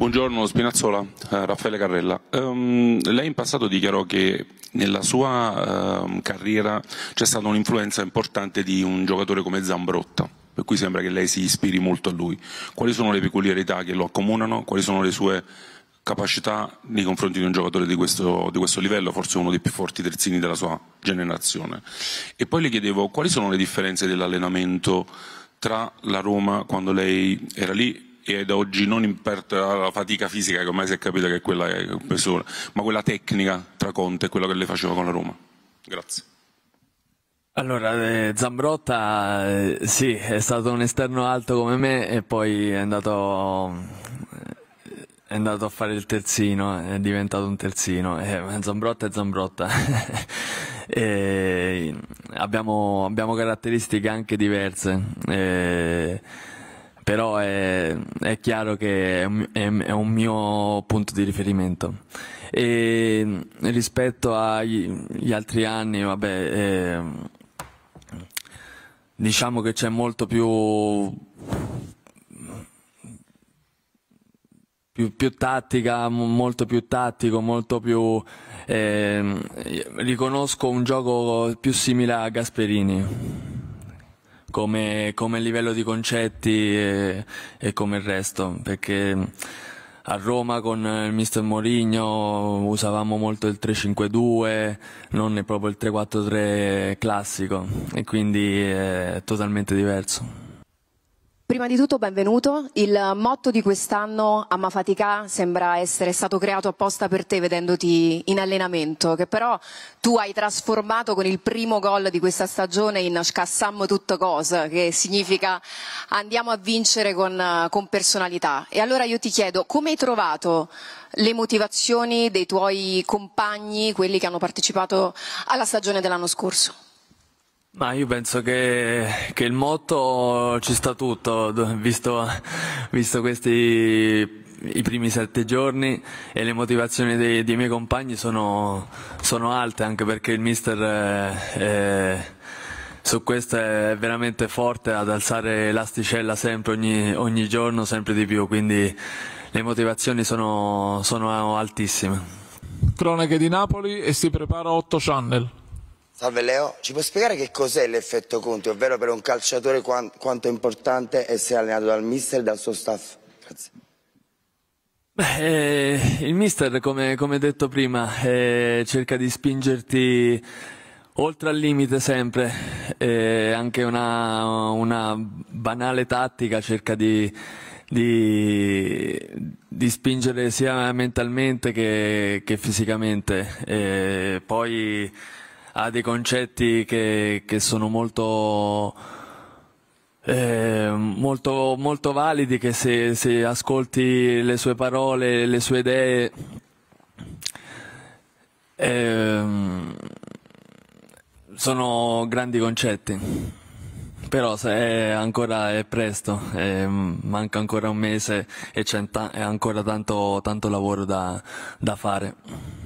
Buongiorno Spinazzola, eh, Raffaele Carrella. Um, lei in passato dichiarò che nella sua uh, carriera c'è stata un'influenza importante di un giocatore come Zambrotta, per cui sembra che lei si ispiri molto a lui. Quali sono le peculiarità che lo accomunano? Quali sono le sue capacità nei confronti di un giocatore di questo, di questo livello, forse uno dei più forti terzini della sua generazione? E poi le chiedevo quali sono le differenze dell'allenamento tra la Roma quando lei era lì e ad oggi non imperterà la fatica fisica che ormai si è capito che è quella che è ma quella tecnica tra Conte e quella che lei faceva con la Roma. Grazie. Allora, eh, Zambrotta eh, sì, è stato un esterno alto come me e poi è andato, eh, è andato a fare il terzino, è diventato un terzino. Eh, Zambrotta è Zambrotta. abbiamo, abbiamo, caratteristiche anche diverse. Eh, però è, è chiaro che è un, è, è un, mio punto di riferimento. E rispetto agli altri anni, vabbè, eh, diciamo che c'è molto più, più, più, tattica, molto più tattico, molto più... Eh, riconosco un gioco più simile a Gasperini come, come livello di concetti e, e come il resto, perché a Roma con il mister Mourinho usavamo molto il 3-5-2, non proprio il 3-4-3 classico e quindi è totalmente diverso. Prima di tutto benvenuto, il motto di quest'anno Amma Fatica sembra essere stato creato apposta per te vedendoti in allenamento, che però tu hai trasformato con il primo gol di questa stagione in Scassam tutto cosa, che significa andiamo a vincere con, con personalità. E allora io ti chiedo come hai trovato le motivazioni dei tuoi compagni, quelli che hanno partecipato alla stagione dell'anno scorso? Ma io penso che, che il motto ci sta tutto, visto, visto questi i primi sette giorni e le motivazioni dei, dei miei compagni sono, sono, alte anche perché il mister è, eh, è, eh, su questo è veramente forte ad alzare l'asticella sempre ogni, ogni, giorno sempre di più quindi le motivazioni sono, sono altissime Cronache di Napoli e si prepara 8 channel Salve Leo, ci puoi spiegare che cos'è l'effetto Conti, ovvero per un calciatore quanto è importante essere allenato dal mister e dal suo staff? Grazie. Beh, eh, il mister, come, come detto prima, eh, cerca di spingerti oltre al limite sempre, eh, anche una, una, banale tattica cerca di, di, di spingere sia mentalmente che, che fisicamente. Eh, poi ha dei concetti che, che sono molto, eh, molto, molto, validi, che se, se, ascolti le sue parole, le sue idee, eh, sono grandi concetti. Però è ancora è presto, è, manca ancora un mese e c'è ancora tanto, tanto lavoro da, da fare.